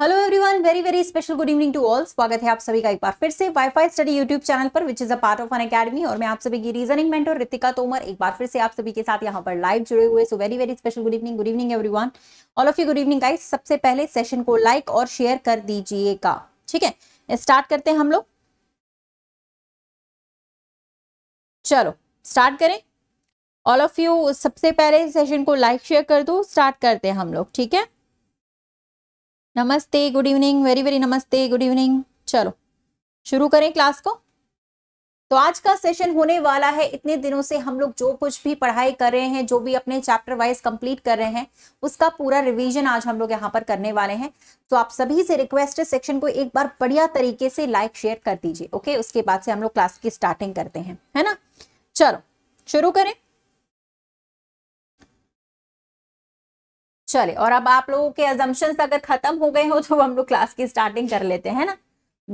Hello everyone very very special good evening to all स्वागत है आप सभी का एक बार फिर से वाईफाई स्टडी यूट्यूब चैनल पर which is a part of Unacademy और मैं आप सभी की रीजनिंग मेंटर रितिका तोमर एक बार फिर से आप सभी के साथ यहां पर लाइव जुड़े हुए so very very special good evening good evening every all of you good evening guys सबसे पहले सेशन को लाइक और शेयर कर दीजिएगा ठीक है स्टार्ट करते हैं हम लोग चलो स्टार्ट करें ऑल ऑफ यू सबसे पहले सेशन को लाइक शेयर कर दो स्टार्ट करते हैं हम लोग ठीक है नमस्ते गुड इवनिंग वेरी वेरी नमस्ते गुड इवनिंग चलो शुरू करें क्लास को तो आज का सेशन होने वाला है इतने दिनों से हम लोग जो कुछ भी पढ़ाई कर रहे हैं जो भी अपने चैप्टर वाइज कंप्लीट कर रहे हैं उसका पूरा रिवीजन आज हम लोग यहाँ पर करने वाले हैं तो आप सभी से रिक्वेस्ट है सेक्शन को एक बार बढ़िया तरीके से लाइक शेयर कर दीजिए ओके उसके बाद से हम लोग क्लास की स्टार्टिंग करते हैं है ना चलो शुरू करें चले और अब आप लोगों के अजम्पन्स अगर खत्म हो गए हो तो हम लोग क्लास की स्टार्टिंग कर लेते हैं ना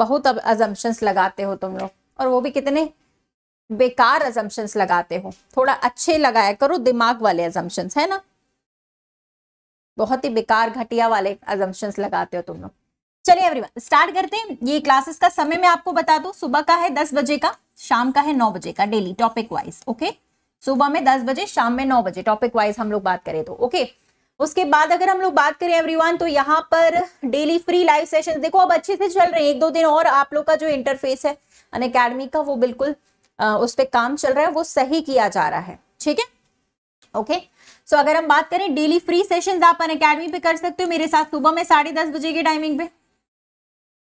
बहुत अब अजम्पन्स लगाते हो तुम लोग और वो भी कितने बेकार अजम्पन्स लगाते हो थोड़ा अच्छे लगाया करो दिमाग वाले अजम्पन्स है ना बहुत ही बेकार घटिया वाले अजम्पन्स लगाते हो तुम लोग चलिए एवरीवन स्टार्ट करते हैं ये क्लासेस का समय मैं आपको बता दू सुबह का है दस बजे का शाम का है नौ बजे का डेली टॉपिक वाइज ओके सुबह में दस बजे शाम में नौ बजे टॉपिक वाइज हम लोग बात करें तो ओके okay? उसके बाद अगर हम लोग बात करें एवरीवन तो यहाँ पर डेली फ्री लाइव सेशन देखो अब अच्छे से चल रहे हैं एक दो दिन और आप लोग का जो इंटरफेस है अन अकेडमी का वो बिल्कुल आ, उस पर काम चल रहा है वो सही किया जा रहा है ठीक है ओके सो so, अगर हम बात करें डेली फ्री सेशंस आप अन अकेडमी पे कर सकते हो मेरे साथ सुबह में साढ़े दस बजे के टाइमिंग पे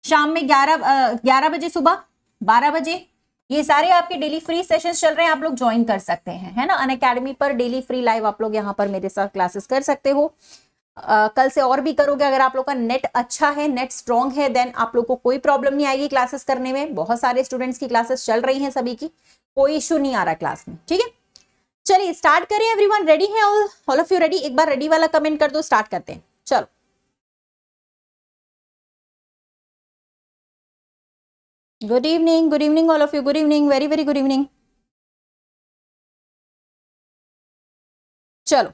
शाम में ग्यारह ग्यारह बजे सुबह बारह बजे ये सारे आपके डेली फ्री सेशंस चल रहे हैं आप लोग ज्वाइन कर सकते हैं है ना अन अकेडमी पर डेली फ्री लाइव आप लोग यहाँ पर मेरे साथ क्लासेस कर सकते हो Uh, कल से और भी करोगे अगर आप लोग का नेट अच्छा है नेट स्ट्रांग है देन आप लोग को कोई प्रॉब्लम नहीं आएगी क्लासेस करने में बहुत सारे स्टूडेंट्स की क्लासेस चल रही हैं सभी की कोई इशू नहीं आ रहा क्लास में ठीक है चलिए स्टार्ट करें एवरीवन रेडी है ऑल ऑफ यू रेडी एक बार रेडी वाला कमेंट कर दो स्टार्ट करते हैं चलो good evening good evening all of you good evening very very good evening चलो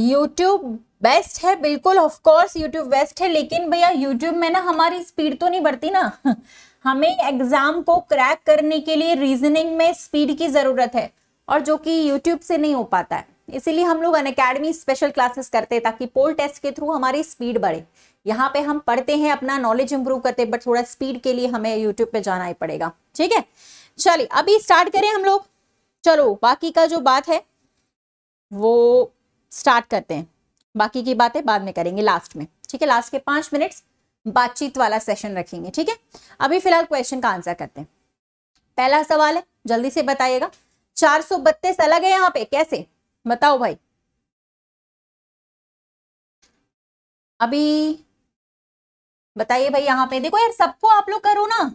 YouTube बेस्ट है बिल्कुल ऑफ कोर्स YouTube बेस्ट है लेकिन भैया YouTube में ना हमारी स्पीड तो नहीं बढ़ती ना हमें एग्जाम को क्रैक करने के लिए रीजनिंग में स्पीड की जरूरत है और जो कि YouTube से नहीं हो पाता है इसीलिए हम लोग अन स्पेशल क्लासेस करते हैं ताकि पोल टेस्ट के थ्रू हमारी स्पीड बढ़े यहाँ पे हम पढ़ते हैं अपना नॉलेज इंप्रूव करते हैं बट थोड़ा स्पीड के लिए हमें यूट्यूब पे जाना ही पड़ेगा ठीक है चलिए अभी स्टार्ट करें हम लोग चलो बाकी का जो बात है वो स्टार्ट करते हैं बाकी की बातें बाद में करेंगे लास्ट में ठीक है लास्ट के पांच मिनट्स बातचीत वाला सेशन रखेंगे ठीक है अभी फिलहाल क्वेश्चन का आंसर करते हैं पहला सवाल है जल्दी से बताइएगा चार सौ बत्तीस अलग है यहाँ पे कैसे बताओ भाई अभी बताइए भाई यहाँ पे देखो यार सबको आप लोग करो ना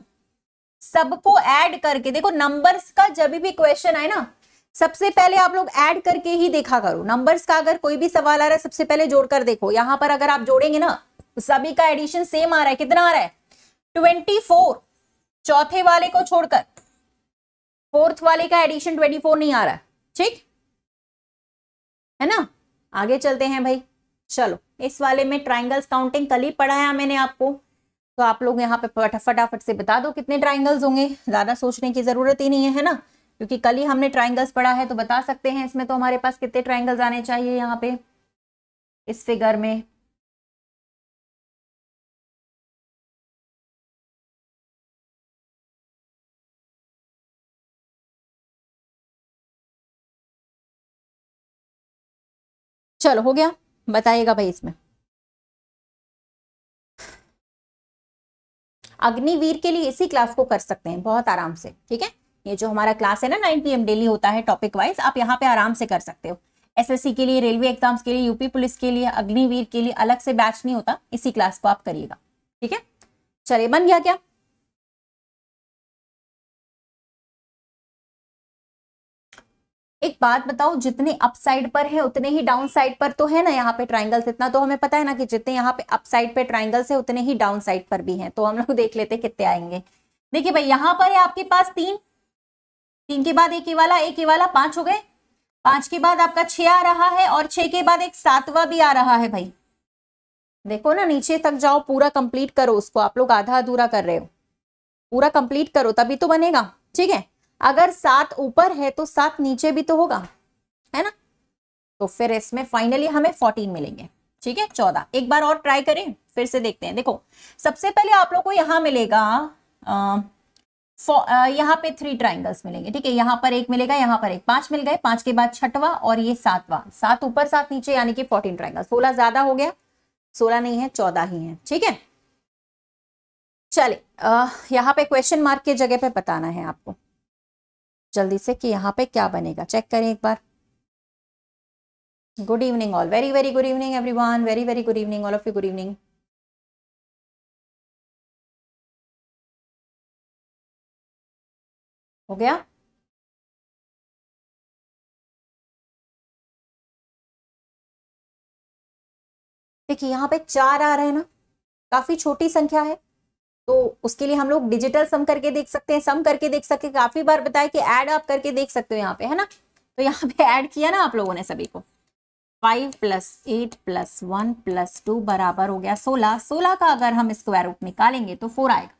सबको ऐड करके देखो नंबर्स का जब भी क्वेश्चन आए ना सबसे पहले आप लोग ऐड करके ही देखा करो नंबर्स का अगर कोई भी सवाल आ रहा है सबसे पहले जोड़कर देखो यहाँ पर अगर आप जोड़ेंगे ना तो सभी का एडिशन सेम आ रहा है कितना आ रहा है ट्वेंटी फोर चौथे वाले को छोड़कर फोर्थ वाले का एडिशन ट्वेंटी फोर नहीं आ रहा है ठीक है ना आगे चलते हैं भाई चलो इस वाले में ट्राइंगल्स काउंटिंग कल ही पढ़ाया मैंने आपको तो आप लोग यहाँ पे फटाफट से बता दो कितने ट्राइंगल्स होंगे ज़्यादा सोचने की ज़रूरत ही नहीं है है ना क्योंकि कल ही हमने ट्राइंगल्स पढ़ा है तो बता सकते हैं इसमें तो हमारे पास कितने ट्राइंगल्स आने चाहिए यहाँ पे इस फिगर में चलो हो गया बताइएगा भाई इसमें अग्निवीर के लिए इसी क्लास को कर सकते हैं बहुत आराम से ठीक है ये जो हमारा क्लास है ना नाइन पी डेली होता है टॉपिक वाइज आप यहाँ पे आराम से कर सकते हो एसएससी के लिए रेलवे एग्जाम्स के लिए यूपी पुलिस के लिए अग्निवीर के लिए अलग से बैच नहीं होता इसी क्लास को आप करिएगा ठीक है चलिए बन गया क्या एक बात बताओ जितने अप साइड पर है उतने ही डाउन साइड पर तो है ना यहाँ पे ट्राइंगल्स इतना तो हमें पता है ना कि जितने यहाँ पे अप साइड पे ट्राइंगल्स है उतने ही डाउन साइड पर भी हैं तो हम लोग देख लेते कितने आएंगे देखिए भाई यहाँ पर है आपके पास तीन तीन के बाद एक ही वाला एक ही वाला पांच हो गए पांच के बाद आपका छ आ रहा है और छह के बाद एक सातवा भी आ रहा है भाई देखो ना नीचे तक जाओ पूरा कंप्लीट करो उसको आप लोग आधा अधूरा कर रहे हो पूरा कंप्लीट करो तभी तो बनेगा ठीक है अगर सात ऊपर है तो सात नीचे भी तो होगा है ना तो फिर इसमें फाइनली हमें फोर्टीन मिलेंगे ठीक है चौदह एक बार और ट्राई करें फिर से देखते हैं देखो सबसे पहले आप लोग को यहां मिलेगा आ, आ, यहाँ पे थ्री ट्राइंगल्स मिलेंगे ठीक है यहाँ पर एक मिलेगा यहाँ पर एक पांच मिल गए पांच के बाद छठवा और ये सातवा सात ऊपर सात नीचे यानी कि फोर्टीन ट्राइंगल सोलह ज्यादा हो गया सोलह नहीं है चौदह ही है ठीक है चले यहाँ पे क्वेश्चन मार्क के जगह पे बताना है आपको जल्दी से कि यहाँ पे क्या बनेगा चेक करें एक बार good evening all very very good evening everyone very very good evening all of you good evening हो गया देखिए यहाँ पे चार आ रहे हैं ना काफी छोटी संख्या है तो उसके लिए हम लोग डिजिटल सम करके देख सकते हैं सम करके देख सकते हैं काफी बार बताया कि ऐड आप करके देख सकते हो यहाँ पे है ना तो यहाँ पे ऐड किया ना आप लोगों ने सभी को five plus eight plus one plus two बराबर हो गया सोलह सोलह का अगर हम स्क्वायर रूट निकालेंगे तो फोर आएगा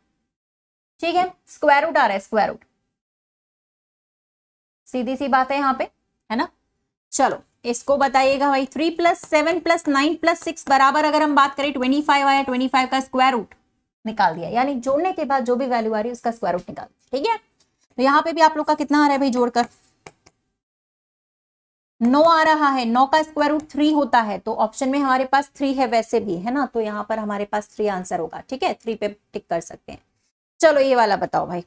ठीक है स्क्वायर रूट आ रहा है स्क्वायर रूट सीधी सी बात है यहाँ पे है ना चलो इसको बताइएगा भाई three plus seven plus nine plus six बराबर अगर हम बात करें ट्वेंटी फाइव आया ट्वेंटी फाइव का स्क्वायर रूट निकाल दिया यानी जोड़ने के बाद जो भी वैल्यू आ रही है उसका स्क्वायर रूट निकाल दिया ठीक है तो यहाँ पे भी आप लोग का कितना आ रहा है भाई जोड़कर नो आ रहा है नौ का स्क्वायर रूट थ्री होता है तो ऑप्शन में हमारे पास थ्री है वैसे भी है ना तो यहाँ पर हमारे पास थ्री आंसर होगा ठीक है थ्री पे टिक कर सकते हैं चलो ये वाला बताओ भाई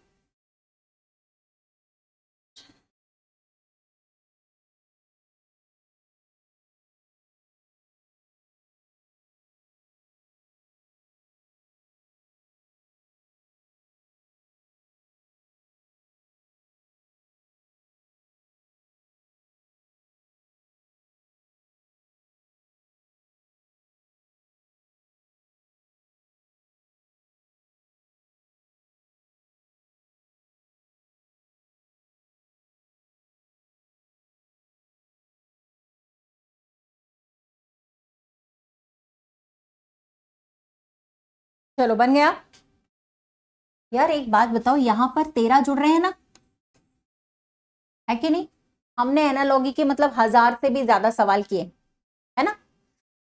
चलो बन गया यार एक बात बताओ यहां पर तेरह जुड़ रहे हैं ना है कि नहीं हमने एनालॉगी के मतलब हजार से भी ज्यादा सवाल किए है ना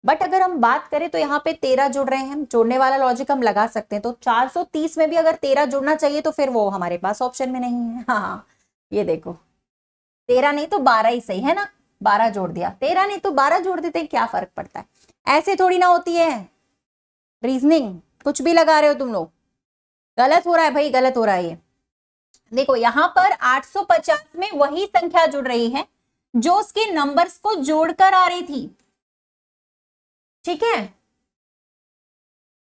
बट अगर हम बात करें तो यहाँ पे तेरह जुड़ रहे हैं जोड़ने वाला लॉजिक हम लगा सकते हैं तो 430 में भी अगर तेरह जुड़ना चाहिए तो फिर वो हमारे पास ऑप्शन में नहीं है हाँ ये देखो तेरह नहीं तो बारह ही सही है ना बारह जोड़ दिया तेरह नहीं तो बारह जोड़ देते क्या फर्क पड़ता है ऐसे थोड़ी ना होती है रीजनिंग कुछ भी लगा रहे हो तुम लोग गलत हो रहा है भाई गलत हो रहा है ये देखो यहाँ पर 850 में वही संख्या जुड़ रही है जो उसके नंबर्स को जोड़कर आ रही थी ठीक है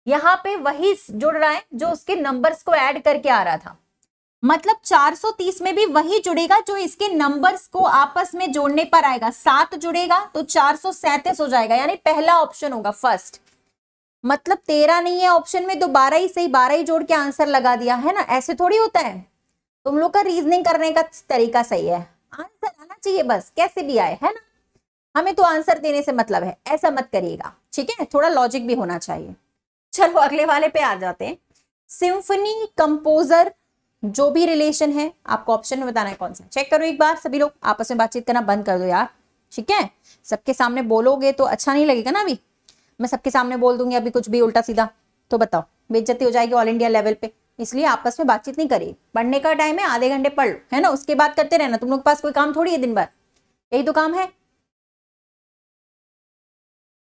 यहाँ पे वही जुड़ रहा है जो उसके नंबर्स को ऐड करके आ रहा था मतलब 430 में भी वही जुड़ेगा जो इसके नंबर्स को आपस में जोड़ने पर आएगा सात जुड़ेगा तो चार हो जाएगा यानी पहला ऑप्शन होगा फर्स्ट मतलब तेरह नहीं है ऑप्शन में तो बारह ही सही बारह ही जोड़ के आंसर लगा दिया है ना ऐसे थोड़ी होता है तुम लोग का रीजनिंग करने का तरीका सही है आंसर आना चाहिए बस कैसे भी आए है ना हमें तो आंसर देने से मतलब है ऐसा मत करिएगा ठीक है थोड़ा लॉजिक भी होना चाहिए चलो अगले वाले पे आ जाते हैं सिम्फनी कंपोजर जो भी रिलेशन है आपको ऑप्शन में बताना है कौन सा चेक करो एक बार सभी लोग आपस में बातचीत करना बंद कर दो यार ठीक है सबके सामने बोलोगे तो अच्छा नहीं लगेगा ना अभी मैं सबके सामने बोल दूंगी अभी कुछ भी उल्टा सीधा तो बताओ बेज्जती हो जाएगी ऑल इंडिया लेवल पे इसलिए आपस में बातचीत नहीं करेगी पढ़ने का टाइम है आधे घंटे पढ़ लो है ना उसके बाद करते रहना तुम लोग के पास कोई काम थोड़ी है दिन भर यही तो काम है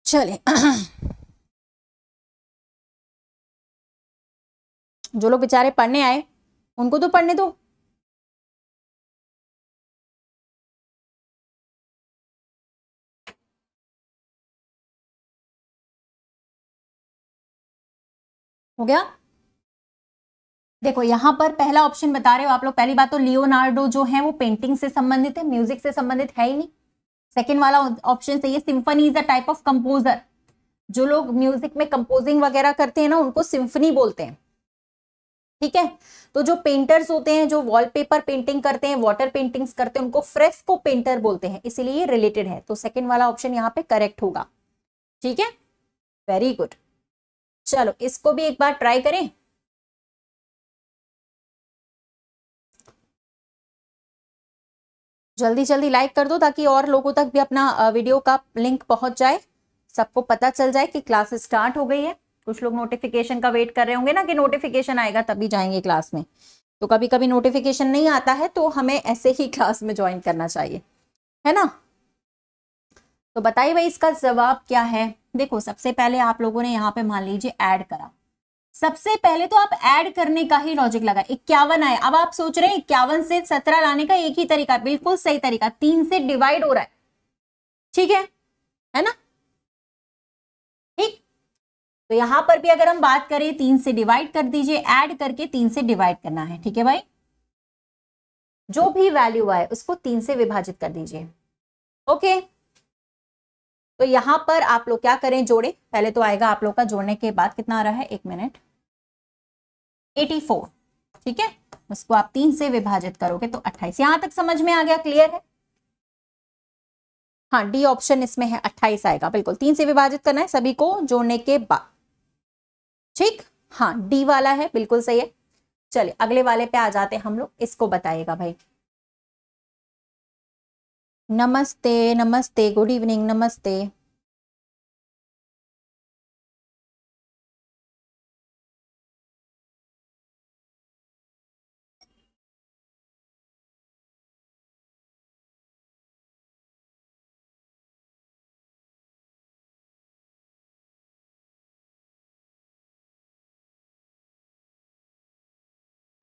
चले जो लोग बेचारे पढ़ने आए उनको तो पढ़ने दो हो गया देखो यहां पर पहला ऑप्शन बता रहे हो आप लोग पहली बात तो लियोनार्डो जो है वो पेंटिंग से संबंधित है म्यूजिक से संबंधित है ही नहीं सेकेंड वाला ऑप्शन सही है symphony is a type of composer जो लोग म्यूजिक में कंपोजिंग वगैरह करते हैं ना उनको सिम्फनी बोलते हैं ठीक है तो जो पेंटर्स होते हैं जो वॉलपेपर पेंटिंग करते हैं वाटर पेंटिंग्स करते हैं उनको फ्रेस्को पेंटर बोलते हैं इसीलिए रिलेटेड है तो सेकेंड वाला ऑप्शन यहाँ पे करेक्ट होगा ठीक है वेरी गुड चलो इसको भी एक बार ट्राई करें जल्दी जल्दी लाइक कर दो ताकि और लोगों तक भी अपना वीडियो का लिंक पहुंच जाए सबको पता चल जाए कि क्लास स्टार्ट हो गई है कुछ लोग नोटिफिकेशन का वेट कर रहे होंगे ना कि नोटिफिकेशन आएगा तभी जाएंगे क्लास में तो कभी कभी नोटिफिकेशन नहीं आता है तो हमें ऐसे ही क्लास में ज्वाइन करना चाहिए है ना तो बताइए भाई इसका जवाब क्या है देखो सबसे पहले आप लोगों ने यहाँ पे मान लीजिए ऐड करा सबसे पहले तो आप ऐड करने का ही लॉजिक लगा इक्यावन आए अब आप सोच रहे हैं इक्यावन से सत्रह लाने का एक ही तरीका बिल्कुल सही तरीका तीन से डिवाइड हो रहा है ठीक है है ना ठीक तो यहां पर भी अगर हम बात करें तीन से डिवाइड कर दीजिए ऐड करके तीन से डिवाइड करना है ठीक है भाई जो भी वैल्यू आए उसको तीन से विभाजित कर दीजिए ओके okay. तो यहां पर आप लोग क्या करें जोड़े पहले तो आएगा आप लोग का जोड़ने के बाद कितना आ रहा है एक मिनट 84 ठीक है उसको आप तीन से विभाजित करोगे तो 28 यहां तक समझ में आ गया क्लियर है हाँ डी ऑप्शन इसमें है 28 आएगा बिल्कुल तीन से विभाजित करना है सभी को जोड़ने के बाद ठीक हाँ डी वाला है बिल्कुल सही है चलिए अगले वाले पे आ जाते हैं हम लोग इसको बताइएगा भाई नमस्ते नमस्ते गुड इवनिंग नमस्ते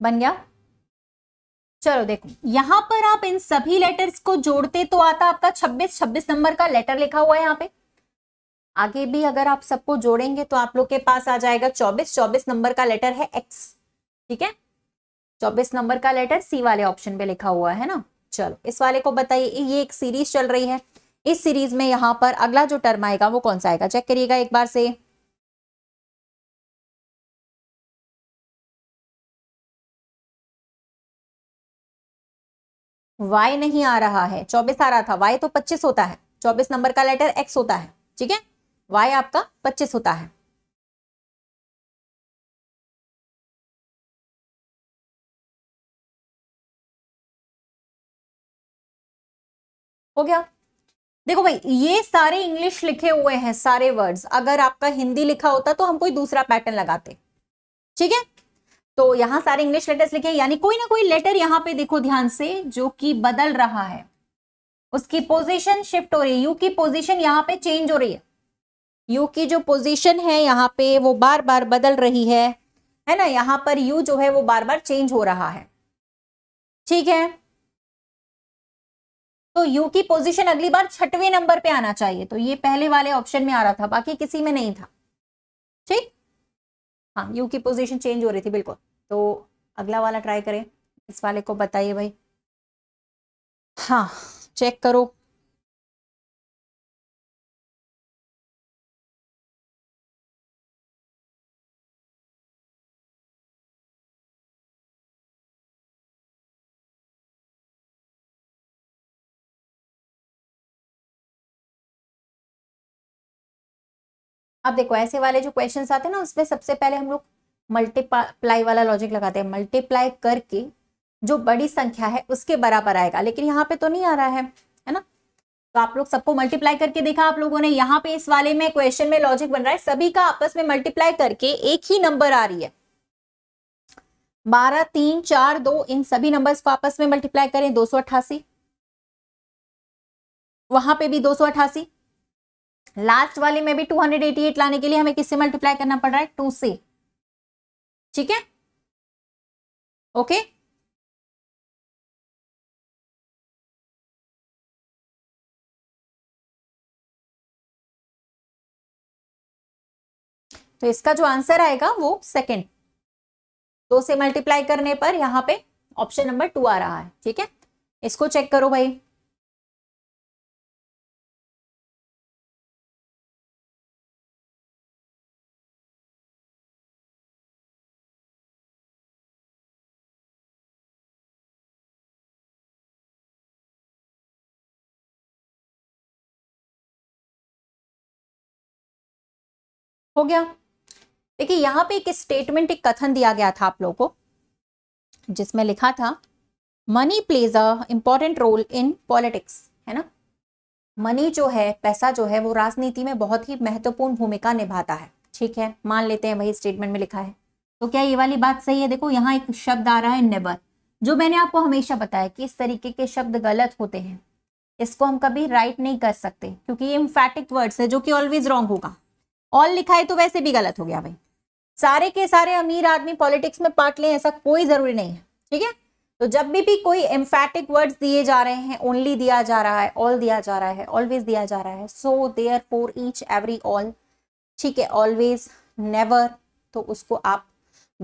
बन गया चलो देखो यहां पर आप इन सभी लेटर्स को जोड़ते तो आता आपका 26 26 नंबर का लेटर लिखा हुआ है यहाँ पे आगे भी अगर आप सबको जोड़ेंगे तो आप लोग के पास आ जाएगा 24 24 नंबर का लेटर है एक्स ठीक है 24 नंबर का लेटर सी वाले ऑप्शन पे लिखा हुआ है ना चलो इस वाले को बताइए ये एक सीरीज चल रही है इस सीरीज में यहाँ पर अगला जो टर्म आएगा वो कौन सा आएगा चेक करिएगा एक बार से वाई नहीं आ रहा है चौबीस आ रहा था वाई तो पच्चीस होता है चौबीस नंबर का लेटर एक्स होता है ठीक है वाई आपका पच्चीस होता है हो गया देखो भाई ये सारे इंग्लिश लिखे हुए हैं सारे वर्ड्स अगर आपका हिंदी लिखा होता तो हम कोई दूसरा पैटर्न लगाते ठीक है तो यहां सारे इंग्लिश लेटर्स लिखे यानी कोई ना कोई लेटर यहां पे देखो ध्यान से जो कि बदल रहा है उसकी पोजीशन शिफ्ट हो रही है यू की पोजीशन यहां पे चेंज हो रही है यू की जो पोजीशन है यहां पे वो बार बार बदल रही है है ना यहां पर यू जो है वो बार बार चेंज हो रहा है ठीक है तो यू की पोजीशन अगली बार छठवें नंबर पे आना चाहिए तो ये पहले वाले ऑप्शन में आ रहा था बाकी किसी में नहीं था ठीक हाँ यू की पोजीशन चेंज हो रही थी बिल्कुल तो अगला वाला ट्राई करें इस वाले को बताइए भाई हाँ चेक करो अब देखो ऐसे वाले जो क्वेश्चंस आते हैं ना उसमें सबसे पहले हम लोग मल्टीप्लाई वाला लॉजिक लगाते हैं मल्टीप्लाई करके जो बड़ी संख्या है उसके बराबर आएगा लेकिन यहाँ पे तो नहीं आ रहा है है ना तो आप लोग सबको मल्टीप्लाई करके देखा आप लोगों ने यहाँ पे इस वाले में क्वेश्चन में लॉजिक बन रहा है सभी का आपस में मल्टीप्लाई करके एक ही नंबर आ रही है बारह तीन चार दो इन सभी नंबर्स को आपस में मल्टीप्लाई करें दो वहां पे भी दो लास्ट वाले में भी टू लाने के लिए हमें किससे मल्टीप्लाई करना पड़ रहा है टू से ठीक है ओके तो इसका जो आंसर आएगा वो सेकंड दो से मल्टीप्लाई करने पर यहां पे ऑप्शन नंबर टू आ रहा है ठीक है इसको चेक करो भाई हो गया देखिए यहां पे एक स्टेटमेंट एक कथन दिया गया था आप लोगों को जिसमें लिखा था money plays a important role in politics है ना मनी जो है पैसा जो है वो राजनीति में बहुत ही महत्वपूर्ण भूमिका निभाता है ठीक है मान लेते हैं वही स्टेटमेंट में लिखा है तो क्या ये वाली बात सही है देखो यहाँ एक शब्द आ रहा है नेबर जो मैंने आपको हमेशा बताया कि इस तरीके के शब्द गलत होते हैं इसको हम कभी राइट नहीं कर सकते क्योंकि ये इम्फेटिक वर्ड्स है जो कि ऑलवेज रॉन्ग होगा ऑल लिखा है तो वैसे भी गलत हो गया भाई सारे के सारे अमीर आदमी पॉलिटिक्स में पार्ट लें ऐसा कोई जरूरी नहीं है ठीक है तो जब भी भी कोई एम्फेटिक वर्ड्स दिए जा रहे हैं ओनली दिया जा रहा है ऑल दिया जा रहा है ऑलवेज दिया जा रहा है so there for each every all ठीक है ऑलवेज नेवर तो उसको आप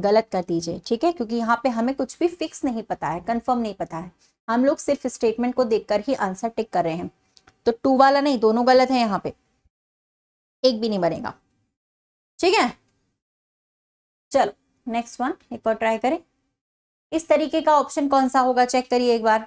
गलत कर दीजिए ठीक है क्योंकि यहाँ पे हमें कुछ भी फिक्स नहीं पता है कंफर्म नहीं पता है हम लोग सिर्फ स्टेटमेंट को देखकर ही आंसर टिक कर रहे हैं तो टू वाला नहीं दोनों गलत है यहाँ पे एक भी नहीं बनेगा ठीक है चलो नेक्स्ट वन एक बार ट्राई करें इस तरीके का ऑप्शन कौन सा होगा चेक करिए एक बार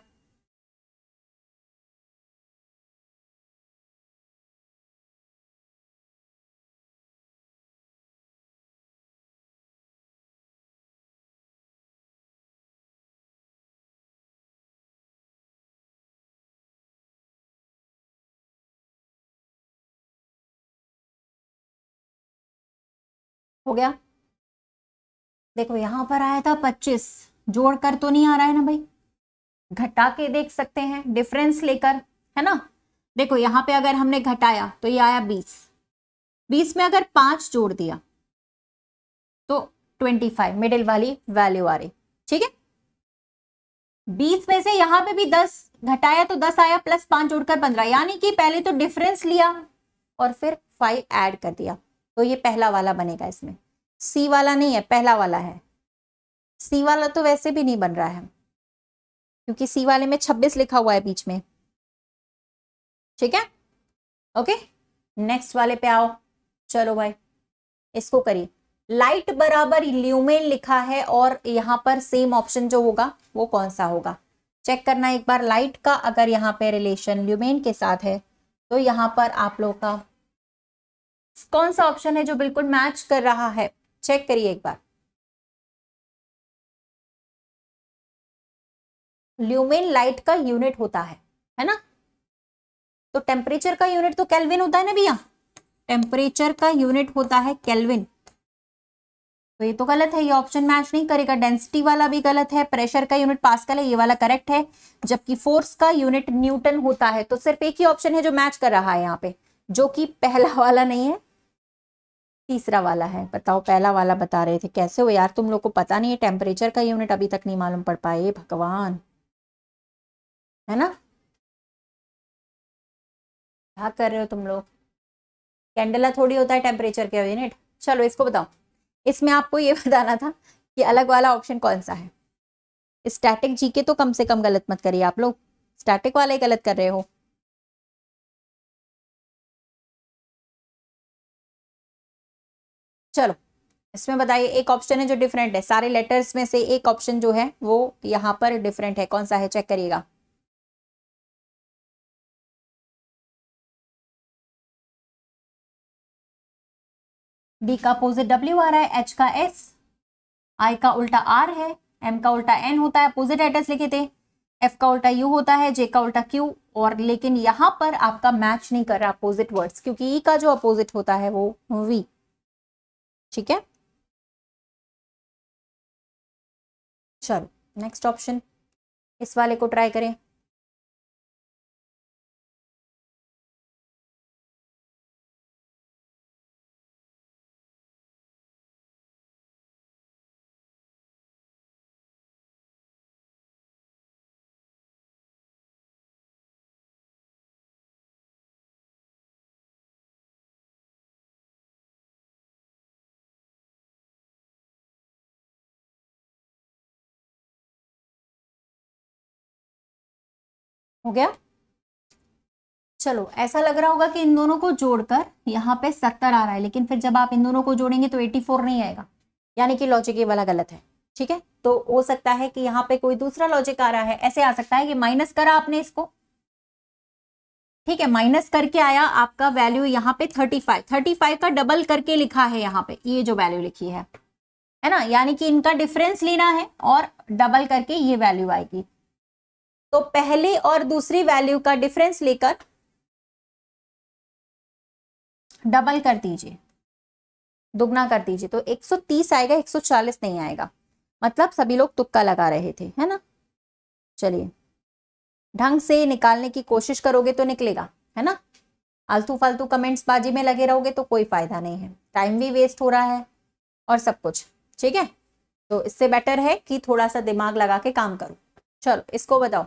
हो गया देखो यहां पर आया था पच्चीस जोड़कर तो नहीं आ रहा है ना भाई घटा के देख सकते हैं डिफरेंस लेकर है ना देखो यहां पे अगर हमने घटाया तो ये आया बीस बीस में अगर पांच जोड़ दिया तो ट्वेंटी फाइव मिडिल वाली वैल्यू आ रही ठीक है बीस में से यहां पे भी दस घटाया तो दस आया प्लस पांच जोड़कर पंद्रह यानी कि पहले तो डिफरेंस लिया और फिर फाइव एड कर दिया तो ये पहला वाला बनेगा इसमें सी वाला नहीं है पहला वाला है सी वाला तो वैसे भी नहीं बन रहा है क्योंकि सी वाले में छब्बीस लिखा हुआ है बीच में ठीक है ओके नेक्स्ट वाले पे आओ चलो भाई इसको करिए लाइट बराबर ल्यूमेन लिखा है और यहां पर सेम ऑप्शन जो होगा वो कौन सा होगा चेक करना एक बार लाइट का अगर यहाँ पे रिलेशन ल्यूमेन के साथ है तो यहाँ पर आप लोग का कौन सा ऑप्शन है जो बिल्कुल मैच कर रहा है चेक करिए एक बार ल्यूमेन लाइट का यूनिट होता है है ना तो टेम्परेचर का यूनिट तो कैलविन होता है ना भैया टेम्परेचर का यूनिट होता है कैलविन तो ये तो गलत है ये ऑप्शन मैच नहीं करेगा डेंसिटी वाला भी गलत है प्रेशर का यूनिट पास्कल है ये वाला करेक्ट है जबकि फोर्स का यूनिट न्यूटन होता है तो सिर्फ एक ही ऑप्शन है जो मैच कर रहा है यहाँ पे जो कि पहला वाला नहीं है तीसरा वाला है बताओ पहला वाला बता रहे थे कैसे हो यार तुम लोग को पता नहीं है टेम्परेचर का यूनिट अभी तक नहीं मालूम पड़ पाए भगवान है ना क्या कर रहे हो तुम लोग कैंडला थोड़ी होता है टेम्परेचर का यूनिट चलो इसको बताओ इसमें आपको ये बताना था कि अलग वाला ऑप्शन कौन सा है स्टैटिक जी के तो कम से कम गलत मत करिए आप लोग स्टैटिक वाला गलत कर रहे हो चलो इसमें बताइए एक ऑप्शन है जो डिफरेंट है सारे लेटर्स में से एक ऑप्शन जो है वो यहाँ पर डिफरेंट है कौन सा है चेक करिएगा बी का अपोजिट डब्ल्यू आ रहा है एच का एस आई का उल्टा आर है एम का उल्टा एन होता है अपोजिट एड्रेस लिखे थे एफ का उल्टा यू होता है जे का उल्टा क्यू और लेकिन यहां पर आपका मैच नहीं कर रहा अपोजिट वर्ड्स क्योंकि ई e का जो अपोजिट होता है वो वी ठीक है चलो नेक्स्ट ऑप्शन इस वाले को ट्राई करें हो गया चलो ऐसा लग रहा होगा कि इन दोनों को जोड़कर यहाँ पे सत्तर आ रहा है लेकिन फिर जब आप इन दोनों को जोड़ेंगे तो एट्टी फोर नहीं आएगा यानी कि लॉजिक ये वाला गलत है ठीक है तो हो सकता है कि यहाँ पे कोई दूसरा लॉजिक आ रहा है ऐसे आ सकता है कि माइनस करा आपने इसको ठीक है माइनस करके आया आपका वैल्यू यहाँ पे थर्टी फाइव थर्टी फाइव का डबल करके लिखा है यहाँ पे ये जो वैल्यू लिखी है है ना यानी कि इनका डिफरेंस लेना है और डबल करके ये वैल्यू आएगी तो पहली और दूसरी वैल्यू का डिफरेंस लेकर डबल कर दीजिए दुगना कर दीजिए तो 130 आएगा 140 नहीं आएगा मतलब सभी लोग तुक्का लगा रहे थे है ना चलिए ढंग से निकालने की कोशिश करोगे तो निकलेगा है ना आलतू फालतू कमेंट्स बाजी में लगे रहोगे तो कोई फायदा नहीं है टाइम भी वेस्ट हो रहा है और सब कुछ ठीक है तो इससे बेटर है कि थोड़ा सा दिमाग लगा के काम करो चलो इसको बताओ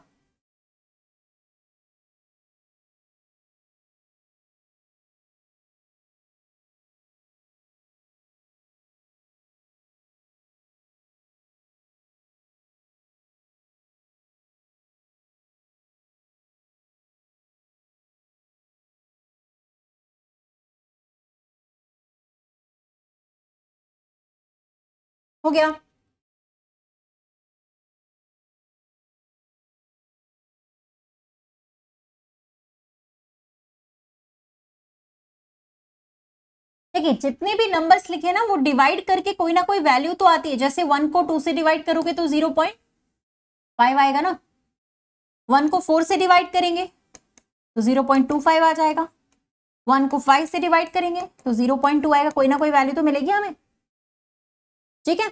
हो गया देखिए जितने भी नंबर्स लिखे ना वो डिवाइड करके कोई ना कोई वैल्यू तो आती है जैसे वन को टू से डिवाइड करोगे तो जीरो पॉइंट फाइव आएगा ना वन को फोर से डिवाइड करेंगे तो जीरो पॉइंट टू फाइव आ जाएगा वन को फाइव से डिवाइड करेंगे तो जीरो पॉइंट टू आएगा कोई ना कोई वैल्यू तो मिलेगी हमें ठीक है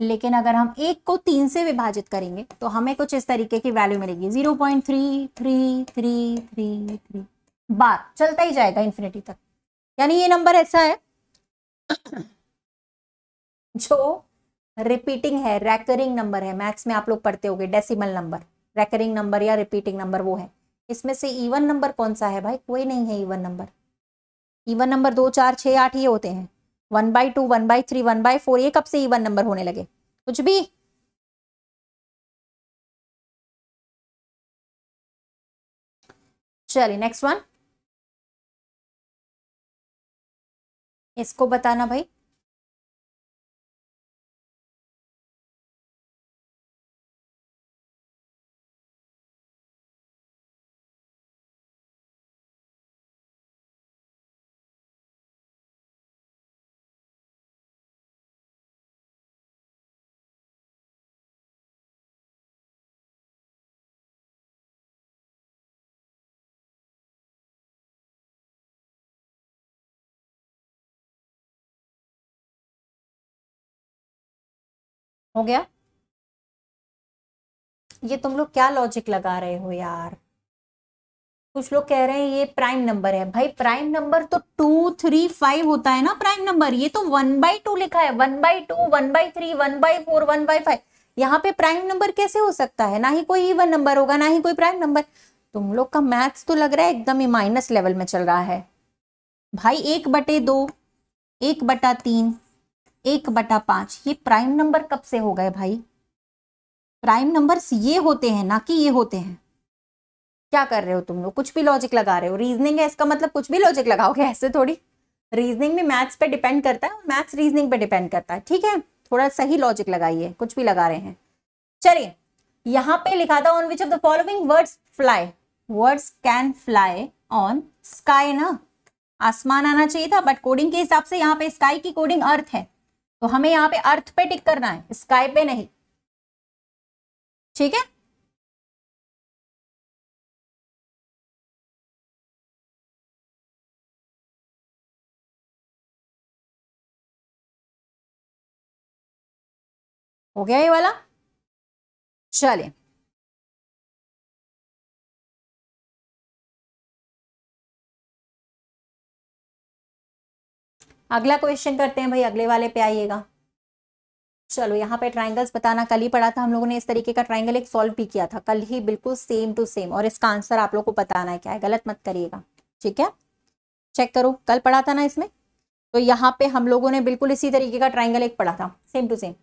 लेकिन अगर हम एक को तीन से विभाजित करेंगे तो हमें कुछ इस तरीके की वैल्यू मिलेगी zero point three three three three three बार चलता ही जाएगा इन्फिनिटी तक यानी ये नंबर ऐसा है जो रिपीटिंग है रैकरिंग नंबर है मैथ्स में आप लोग पढ़ते होगे डेसिमल नंबर रैकरिंग नंबर या रिपीटिंग नंबर वो है इसमें से इवन नंबर कौन सा है भाई कोई नहीं है इवन नंबर इवन नंबर दो चार छः आठ ये होते हैं one by two one by three one by four ये कब से इवन नंबर होने लगे कुछ भी चलिए नेक्स्ट वन इसको बताना भाई हो गया ये तुम लोग क्या लॉजिक लगा रहे हो यार कुछ लोग कह रहे हैं ये प्राइम नंबर है भाई प्राइम नंबर तो टू थ्री फाइव होता है ना प्राइम नंबर ये तो वन बाई टू लिखा है one by two one by three one by four one by five यहाँ पे प्राइम नंबर कैसे हो सकता है ना ही कोई इवन नंबर होगा ना ही कोई प्राइम नंबर तुम लोग का मैथ्स तो लग रहा है एकदम ही माइनस लेवल में चल रहा है भाई एक बटे दो एक बटा तीन एक बटा पांच ये प्राइम नंबर कब से हो गए भाई प्राइम नंबर्स ये होते हैं ना कि ये होते हैं क्या कर रहे हो तुम लोग कुछ भी लॉजिक लगा रहे हो रीजनिंग है इसका मतलब कुछ भी लॉजिक लगाओगे ऐसे थोड़ी रीजनिंग में मैथ्स पे डिपेंड करता है और मैथ्स रीजनिंग पे डिपेंड करता है ठीक है थोड़ा सही लॉजिक लगाइए कुछ भी लगा रहे हैं चलिए यहाँ पे लिखा था on which of the following words fly words can fly on sky ना आसमान आना चाहिए था बट कोडिंग के हिसाब से यहाँ पे स्काई की कोडिंग अर्थ है तो हमें यहां पे अर्थ पे टिक करना है स्काई पे नहीं ठीक है हो गया ये वाला चलिए अगला क्वेश्चन करते हैं भाई अगले वाले पे आइएगा चलो यहाँ पे ट्राइंगल्स बताना कल ही पढ़ा था हम लोगों ने इस तरीके का ट्राइंगल एक सॉल्व भी किया था कल ही बिल्कुल सेम टू सेम और इसका आंसर आप लोग को बताना है क्या है गलत मत करिएगा ठीक है चेक करो कल पढ़ा था ना इसमें तो यहाँ पे हम लोगों ने बिल्कुल इसी तरीके का ट्राइंगल एक पढ़ा था सेम टू सेम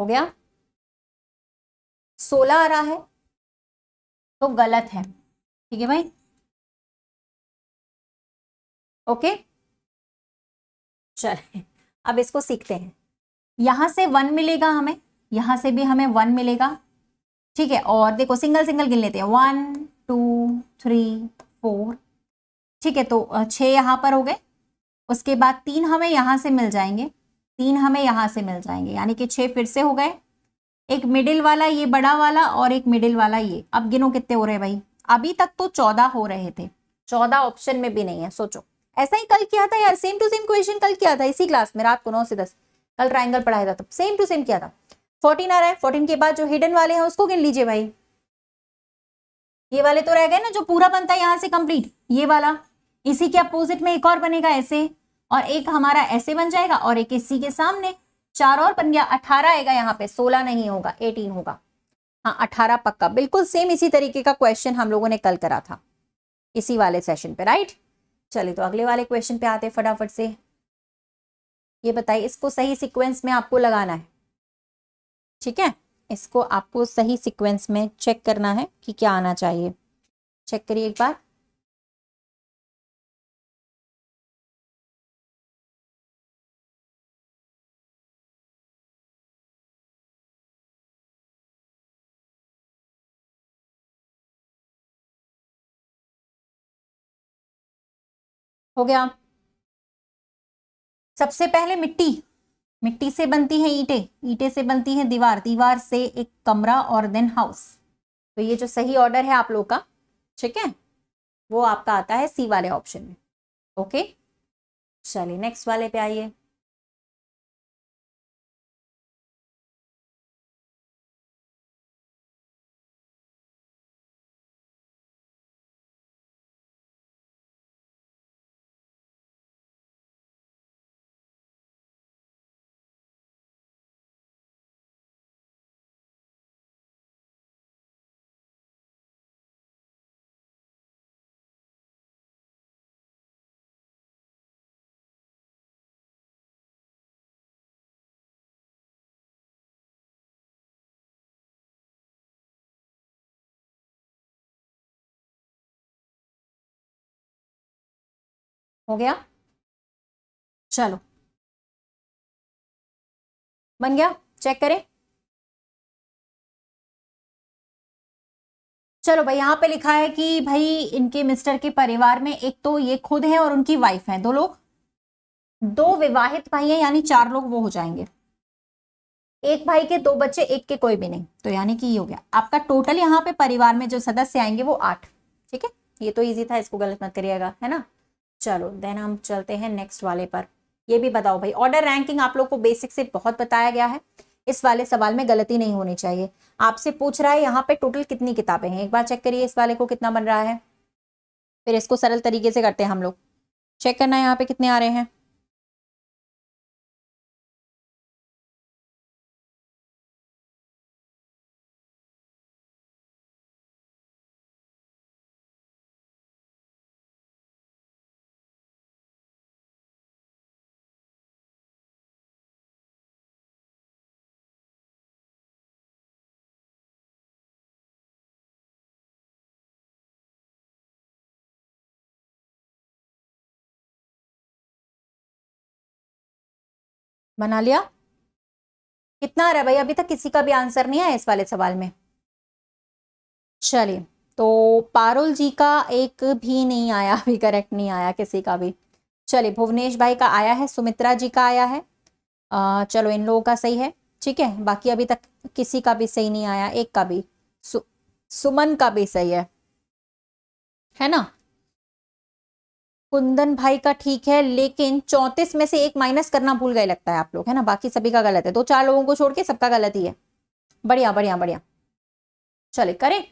हो गया सोलह आ रहा है तो गलत है ठीक है भाई ओके चले अब इसको सीखते हैं यहां से वन मिलेगा हमें यहां से भी हमें वन मिलेगा ठीक है और देखो सिंगल सिंगल गिन लेते हैं वन टू थ्री फोर ठीक है तो छह यहां पर हो गए उसके बाद तीन हमें यहां से मिल जाएंगे तीन हमें यहां से मिल जाएंगे यानी कि छह फिर से हो गए एक मिडिल वाला ये बड़ा वाला और एक मिडिल वाला ये अब गिनो कितने हो रहे भाई अभी तक तो चौदह हो रहे थे चौदह ऑप्शन में भी नहीं है सोचो ऐसा ही कल किया था यार सेम टू सेम क्वेश्चन कल किया था इसी क्लास में रात को नौ से दस कल ट्राइंगल पढ़ाया था तब सेम टू सेम किया था फोर्टीन आ रहा है फोर्टीन के बाद जो हिडन वाले हैं उसको गिन लीजिए भाई ये वाले तो रह गए ना जो पूरा बनता है यहाँ से कंप्लीट ये वाला इसी के अपोजिट में एक और बनेगा ऐसे और एक हमारा ऐसे बन जाएगा और एक इसी के सामने चार और बन गया अठारह आएगा यहाँ पे सोलह नहीं होगा एटीन होगा हाँ अठारह पक्का बिल्कुल सेम इसी तरीके का क्वेश्चन हम लोगों ने कल करा था इसी वाले सेशन पे राइट चलिए तो अगले वाले क्वेश्चन पे आते फटाफट से ये बताइए इसको सही सिक्वेंस में आपको लगाना है ठीक है इसको आपको सही सिक्वेंस में चेक करना है कि क्या आना चाहिए चेक करिए एक बार हो गया सबसे पहले मिट्टी मिट्टी से बनती है ईटे ईटे से बनती है दीवार दीवार से एक कमरा और देन हाउस तो ये जो सही ऑर्डर है आप लोग का ठीक है वो आपका आता है सी वाले ऑप्शन में ओके चलिए नेक्स्ट वाले पे आइए हो गया चलो बन गया चेक करें चलो भाई यहां पे लिखा है कि भाई इनके मिस्टर के परिवार में एक तो ये खुद है और उनकी वाइफ है दो लोग दो विवाहित भाई हैं यानी चार लोग वो हो जाएंगे एक भाई के दो बच्चे एक के कोई भी नहीं तो यानी कि ये हो गया आपका टोटल यहाँ पे परिवार में जो सदस्य आएंगे वो आठ ठीक है ये तो इजी था इसको गलत मत करिएगा है ना चलो देन हम चलते हैं नेक्स्ट वाले पर ये भी बताओ भाई ऑर्डर रैंकिंग आप लोग को बेसिक से बहुत बताया गया है इस वाले सवाल में गलती नहीं होनी चाहिए आपसे पूछ रहा है यहाँ पे टोटल कितनी किताबें हैं एक बार चेक करिए इस वाले को कितना बन रहा है फिर इसको सरल तरीके से करते हैं हम लोग चेक करना है यहाँ पे कितने आ रहे हैं बना लिया कितना आ रहा है भाई अभी तक किसी का भी आंसर नहीं आया इस वाले सवाल में चलिए तो पारुल जी का एक भी नहीं आया अभी करेक्ट नहीं आया किसी का भी चलिए भुवनेश भाई का आया है सुमित्रा जी का आया है आ, चलो इन लोगों का सही है ठीक है बाकी अभी तक किसी का भी सही नहीं आया एक का भी सु, सुमन का भी सही है है ना कुंदन भाई का ठीक है लेकिन चौंतीस में से एक माइनस करना भूल गए लगता है आप लोग है ना बाकी सभी का गलत है दो चार लोगों को छोड़ के सबका गलत ही है बढ़िया बढ़िया बढ़िया चले करें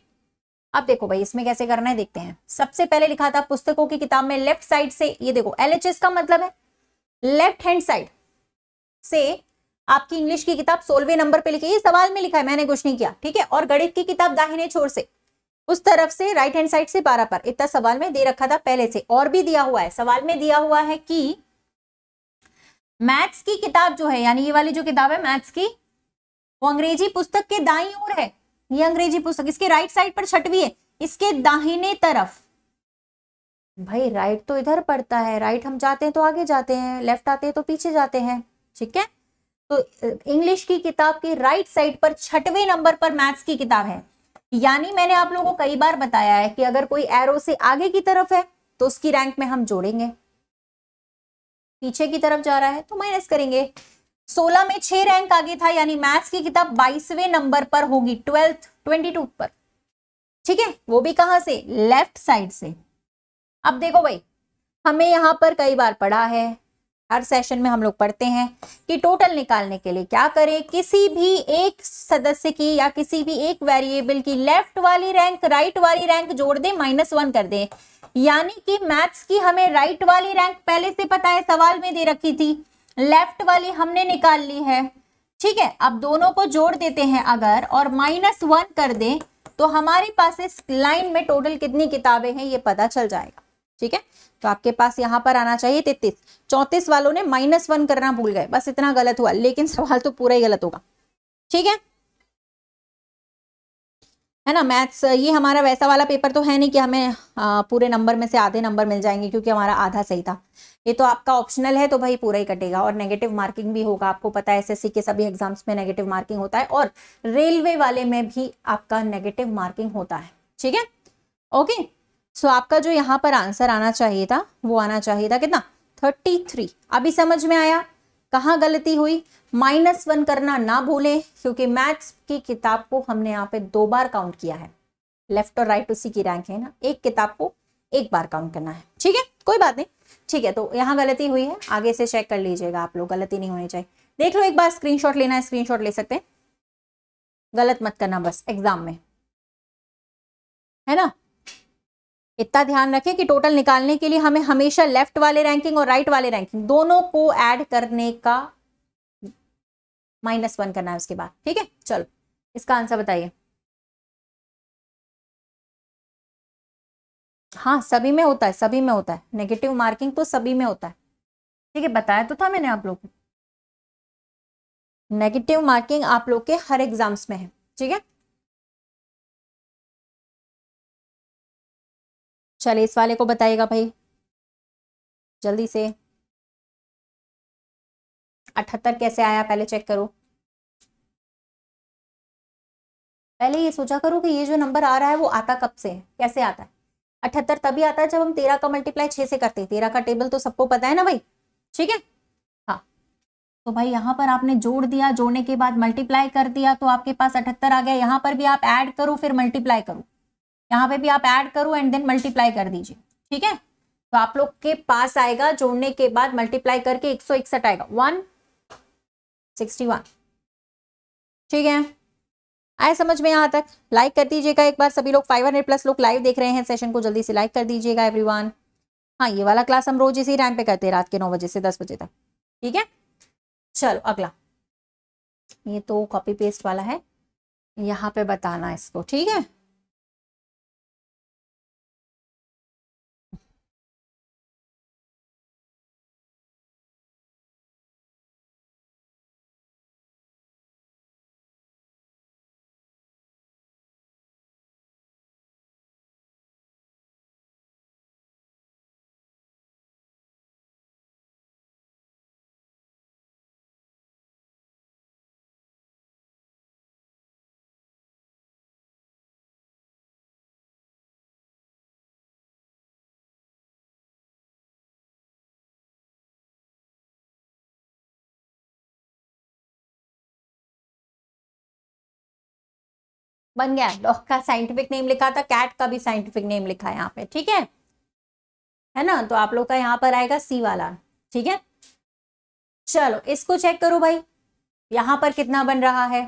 अब देखो भाई इसमें कैसे करना है देखते हैं सबसे पहले लिखा था पुस्तकों की किताब में लेफ्ट साइड से ये देखो एल का मतलब है लेफ्ट हैंड साइड से आपकी इंग्लिश की किताब सोलवे नंबर पे लिखी ये सवाल में लिखा है मैंने कुछ नहीं किया ठीक है और गणित की किताब दाहिने छोर से उस तरफ से राइट हैंड साइड से बारह पर इतना सवाल में दे रखा था पहले से और भी दिया हुआ है सवाल में दिया हुआ है कि मैथ्स की किताब जो है यानी ये वाली जो किताब है मैथ्स की वो अंग्रेजी पुस्तक के दाई ओर है ये अंग्रेजी पुस्तक इसके राइट साइड पर छठवी है इसके दाहिने तरफ भाई राइट तो इधर पड़ता है राइट हम जाते हैं तो आगे जाते हैं लेफ्ट आते हैं तो पीछे जाते हैं ठीक है तो इंग्लिश की किताब के राइट साइड पर छठवें नंबर पर मैथ्स की किताब है यानी मैंने आप लोगों को कई बार बताया है कि अगर कोई एरो से आगे की तरफ है तो उसकी रैंक में हम जोड़ेंगे पीछे की तरफ जा रहा है तो माइनस करेंगे 16 में छह रैंक आगे था यानी मैथ्स की किताब बाईसवें नंबर पर होगी ट्वेल्थ ट्वेंटी टू पर ठीक है वो भी कहां से लेफ्ट साइड से अब देखो भाई हमें यहां पर कई बार पढ़ा है हर सेशन में हम लोग पढ़ते हैं कि टोटल निकालने के लिए क्या करें किसी भी एक सदस्य की या किसी भी एक वेरिएबल की लेफ्ट वाली रैंक राइट वाली रैंक जोड़ दें माइनस वन कर दें यानी कि मैथ्स की हमें राइट वाली रैंक पहले से पता है सवाल में दे रखी थी लेफ्ट वाली हमने निकाल ली है ठीक है अब दोनों को जोड़ देते हैं अगर और माइनस वन कर दें तो हमारे पास इस लाइन में टोटल कितनी किताबें हैं ये पता चल जाएगा ठीक है तो आपके पास यहाँ पर आना चाहिए तेतीस चौंतीस वालों ने माइनस वन करना भूल गए बस इतना गलत हुआ लेकिन सवाल तो पूरा ही गलत होगा ठीक है है ना मैथ्स ये हमारा वैसा वाला पेपर तो है नहीं कि हमें आ, पूरे नंबर में से आधे नंबर मिल जाएंगे क्योंकि हमारा आधा सही था ये तो आपका ऑप्शनल है तो भाई पूरा ही कटेगा और नेगेटिव मार्किंग भी होगा आपको पता है एसएससी के सभी एग्जाम्स में नेगेटिव मार्किंग होता है और रेलवे वाले में भी आपका नेगेटिव मार्किंग होता है ठीक है ओके सो आपका जो यहाँ पर आंसर आना चाहिए था वो आना चाहिए था कितना थर्टी थ्री अभी समझ में आया कहाँ गलती हुई माइनस वन करना ना भूलें क्योंकि मैथ्स की किताब को हमने यहाँ पे दो बार काउंट किया है लेफ्ट और राइट उसी की रैंक है ना एक किताब को एक बार काउंट करना है ठीक है कोई बात नहीं ठीक है तो यहाँ गलती हुई है आगे से चेक कर लीजिएगा आप लोग गलती नहीं होनी चाहिए देख लो एक बार स्क्रीन लेना है स्क्रीन ले सकते हैं गलत मत करना बस एग्जाम में है ना इतना ध्यान रखें कि टोटल निकालने के लिए हमें हमेशा लेफ्ट वाले रैंकिंग और राइट वाले रैंकिंग दोनों को ऐड करने का माइनस वन करना है उसके बाद ठीक है चलो इसका आंसर बताइए हाँ सभी में होता है सभी में होता है नेगेटिव मार्किंग तो सभी में होता है ठीक है बताया तो था मैंने आप लोग को नेगेटिव मार्किंग आप लोग के हर एग्जाम्स में है ठीक है चले इस वाले को बताइएगा भाई जल्दी से अठहत्तर कैसे आया पहले चेक करो पहले ये सोचा करो कि ये जो नंबर आ रहा है वो आता कब से है कैसे आता है अठहत्तर तभी आता है जब हम तेरह का मल्टीप्लाई छह से करते हैं तेरह का टेबल तो सबको पता है ना भाई ठीक है हाँ तो भाई यहाँ पर आपने जोड़ दिया जोड़ने के बाद मल्टीप्लाई कर दिया तो आपके पास अठहत्तर आ गया यहाँ पर भी आप ऐड करो फिर मल्टीप्लाई करो यहाँ पे भी आप ऐड करो एंड देन मल्टीप्लाई कर दीजिए ठीक है तो आप लोग के पास आएगा जोड़ने के बाद मल्टीप्लाई करके एक सौ इकसठ आएगा वन सिक्सटी वन ठीक है आए समझ में यहाँ तक लाइक कर दीजिएगा एक बार सभी लोग फाइव हंड्रेड प्लस लोग लाइव देख रहे हैं सेशन को जल्दी से लाइक कर दीजिएगा एवरीवन हाँ ये वाला क्लास हम रोज इसी टाइम पे करते हैं रात के नौ बजे से दस बजे तक ठीक है चलो अगला ये तो कॉपी पेस्ट वाला है यहाँ पे बताना इसको ठीक है बन गया डॉग का साइंटिफिक नेम लिखा था कैट का भी साइंटिफिक नेम लिखा है यहाँ पे ठीक है है ना तो आप लोग का यहाँ पर आएगा सी वाला ठीक है चलो इसको चेक करो भाई यहाँ पर कितना बन रहा है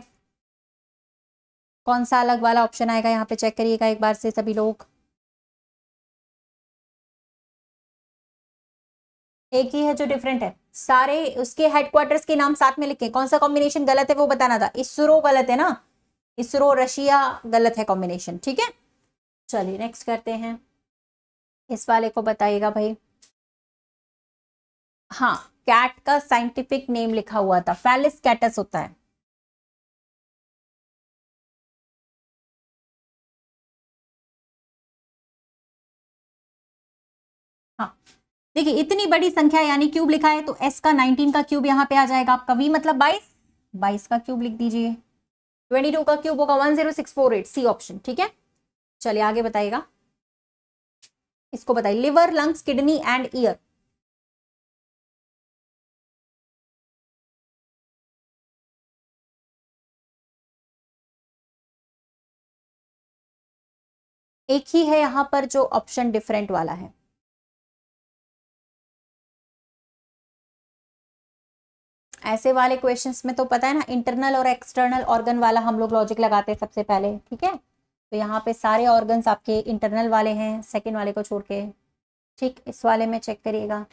कौन सा अलग वाला ऑप्शन आएगा यहाँ पे चेक करिएगा एक बार से सभी लोग एक ही है जो डिफरेंट है सारे उसके हेडक्वार्टर्स के नाम साथ में लिखे कौन सा कॉम्बिनेशन गलत है वो बताना था इसरो गलत है ना इसरो रशिया गलत है कॉम्बिनेशन ठीक है चलिए नेक्स्ट करते हैं इस वाले को बताइएगा भाई हाँ कैट का साइंटिफिक नेम लिखा हुआ था फैलिस कैटस होता है हाँ देखिए इतनी बड़ी संख्या यानी क्यूब लिखा है तो एस का नाइनटीन का क्यूब यहाँ पे आ जाएगा आपका वी मतलब बाईस बाईस का क्यूब लिख दीजिए ट्वेंटी टू का क्यूब होगा one zero six four eight C option ठीक है चलिए आगे बताइएगा इसको बताइए liver lungs kidney and ear एक ही है यहां पर जो ऑप्शन डिफरेंट वाला है ऐसे वाले क्वेश्चन में तो पता है ना इंटरनल और एक्सटर्नल ऑर्गन वाला हम लोग लॉजिक लगाते हैं सबसे पहले ठीक है तो यहाँ पे सारे ऑर्गन्स आपके इंटरनल वाले हैं सेकेंड वाले को छोड़ के ठीक इस वाले में चेक करिएगा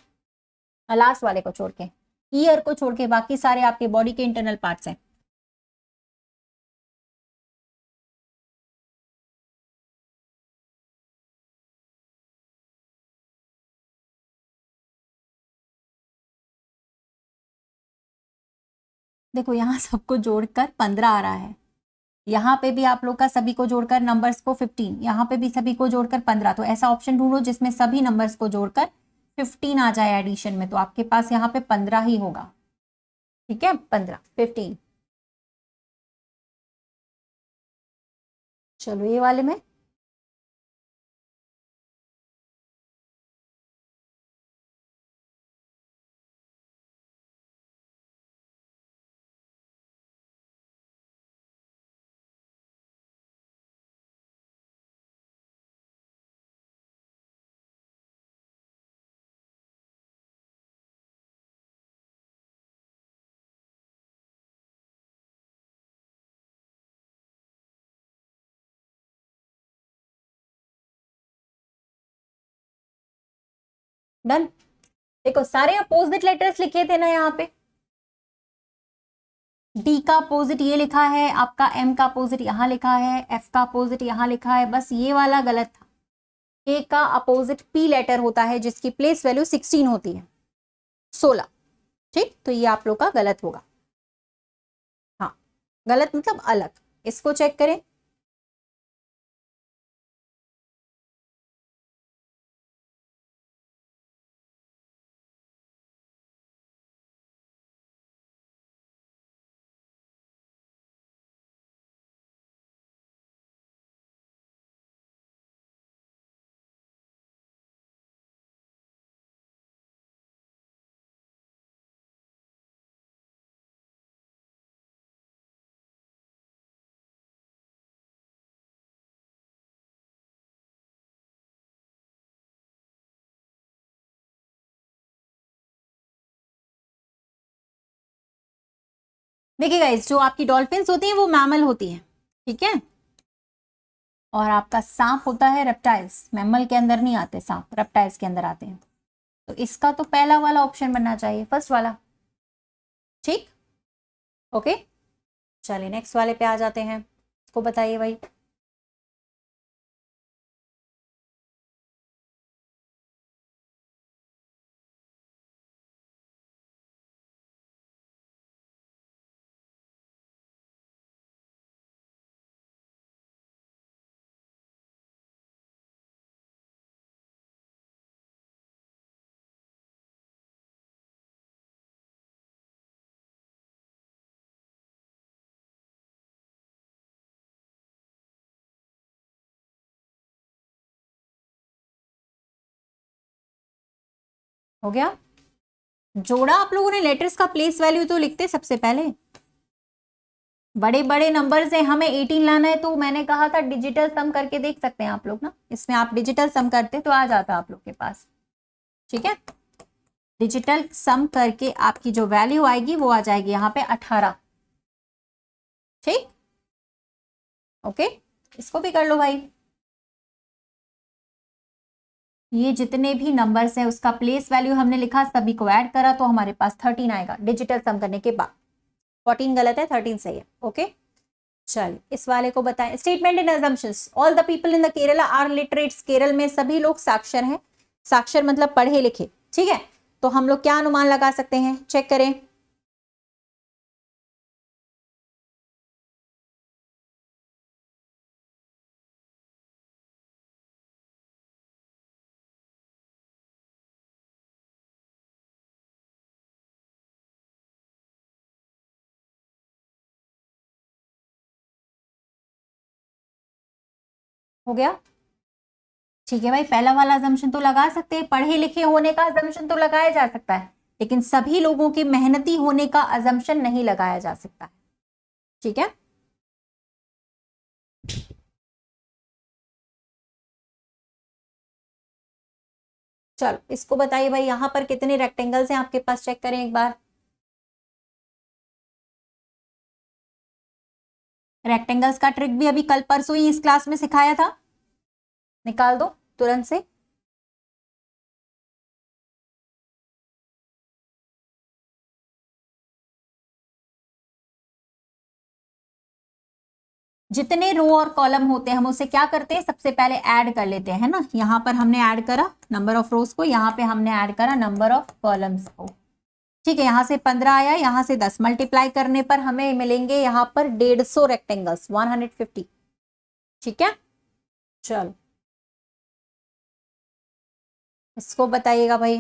लास्ट वाले को छोड़ के ईयर को छोड़ के बाकी सारे आपके बॉडी के इंटरनल पार्ट्स हैं देखो यहाँ सबको जोड़कर पंद्रह आ रहा है यहाँ पे भी आप लोग का सभी को जोड़कर नंबर्स को फिफ्टीन यहाँ पे भी सभी को जोड़कर पंद्रह तो ऐसा ऑप्शन ढूंढो जिसमें सभी नंबर्स को जोड़कर फिफ्टीन आ जाए एडिशन में तो आपके पास यहाँ पे पंद्रह ही होगा ठीक है पंद्रह फिफ्टीन चलो ये वाले में डन देखो सारे अपोजिट लेटर्स लिखे थे ना यहाँ पे डी का अपोजिट ये लिखा है आपका एम का अपोजिट यहाँ लिखा है एफ का अपोजिट यहाँ लिखा है बस ये वाला गलत था के का अपोजिट पी लेटर होता है जिसकी प्लेस वैल्यू 16 होती है 16 ठीक तो ये आप लोग का गलत होगा हाँ गलत मतलब अलग इसको चेक करें देखिए गाइज जो आपकी डॉल्फिन होती हैं वो मैमल होती हैं ठीक है और आपका सांप होता है रेप्टाइल्स मैमल के अंदर नहीं आते सांप रेप्टाइल्स के अंदर आते हैं तो इसका तो पहला वाला ऑप्शन बनना चाहिए फर्स्ट वाला ठीक ओके चलिए नेक्स्ट वाले पे आ जाते हैं इसको बताइए भाई हो गया जोड़ा आप लोगों ने लेटर्स का प्लेस वैल्यू तो लिखते सबसे पहले बड़े बड़े नंबर से हमें एटीन लाना है तो मैंने कहा था डिजिटल सम करके देख सकते हैं आप लोग ना इसमें आप डिजिटल सम करते तो आ जाता आप लोग के पास ठीक है डिजिटल सम करके आपकी जो वैल्यू आएगी वो आ जाएगी यहाँ पे अठारह ठीक ओके इसको भी कर लो भाई ये जितने भी नंबर्स हैं उसका प्लेस वैल्यू हमने लिखा सभी को ऐड करा तो हमारे पास थर्टीन आएगा डिजिटल सम करने के बाद फोर्टीन गलत है थर्टीन सही है ओके चलिए इस वाले को बताएं statement in assumptions all the people in the Kerala are literates Kerala में सभी लोग साक्षर हैं साक्षर मतलब पढ़े लिखे ठीक है तो हम लोग क्या अनुमान लगा सकते हैं चेक करें हो गया ठीक है भाई पहला वाला जमशन तो लगा सकते हैं पढ़े लिखे होने का जमशन तो लगाया जा सकता है लेकिन सभी लोगों के मेहनती होने का अजम्पन नहीं लगाया जा सकता है ठीक है चलो इसको बताइए भाई यहां पर कितने रेक्टेंगल्स हैं आपके पास चेक करें एक बार रेक्टेंगल्स का ट्रिक भी अभी कल परसों ही इस क्लास में सिखाया था निकाल दो तुरंत से जितने रो और कॉलम होते हैं हम उसे क्या करते हैं सबसे पहले ऐड कर लेते हैं ना यहां पर हमने ऐड करा नंबर ऑफ रोज को यहाँ पे हमने ऐड करा नंबर ऑफ कॉलम्स को ठीक है यहाँ से पंद्रह आया यहाँ से दस मल्टीप्लाई करने पर हमें मिलेंगे यहाँ पर डेढ़ सौ रेक्टेंगल्स वन हंड्रेड फिफ्टी ठीक है चलो इसको बताइएगा भाई